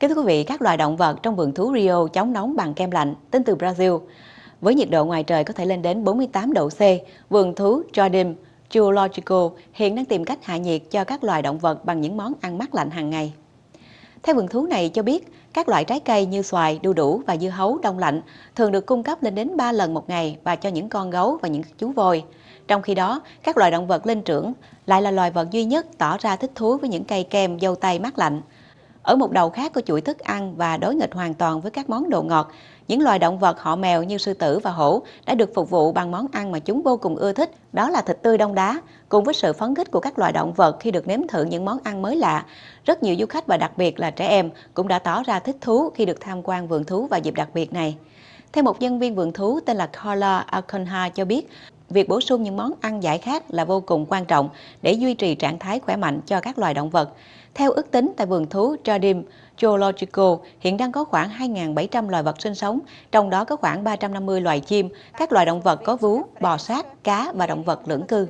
Kính thưa quý vị, các loài động vật trong vườn thú Rio chống nóng bằng kem lạnh, đến từ Brazil. Với nhiệt độ ngoài trời có thể lên đến 48 độ C, vườn thú Jardim Zoological hiện đang tìm cách hạ nhiệt cho các loài động vật bằng những món ăn mát lạnh hàng ngày. Theo vườn thú này cho biết, các loại trái cây như xoài, đu đủ và dưa hấu đông lạnh thường được cung cấp lên đến 3 lần một ngày và cho những con gấu và những chú voi. Trong khi đó, các loài động vật linh trưởng lại là loài vật duy nhất tỏ ra thích thú với những cây kem dâu tây mát lạnh ở một đầu khác của chuỗi thức ăn và đối nghịch hoàn toàn với các món đồ ngọt. Những loài động vật họ mèo như sư tử và hổ đã được phục vụ bằng món ăn mà chúng vô cùng ưa thích, đó là thịt tươi đông đá. Cùng với sự phấn khích của các loài động vật khi được nếm thử những món ăn mới lạ, rất nhiều du khách và đặc biệt là trẻ em cũng đã tỏ ra thích thú khi được tham quan vườn thú vào dịp đặc biệt này. Theo một nhân viên vườn thú tên là Carla Alconha cho biết, việc bổ sung những món ăn giải khát là vô cùng quan trọng để duy trì trạng thái khỏe mạnh cho các loài động vật. Theo ước tính tại vườn thú Jardim Zoological, hiện đang có khoảng 2.700 loài vật sinh sống, trong đó có khoảng 350 loài chim, các loài động vật có vú, bò sát, cá và động vật lưỡng cư.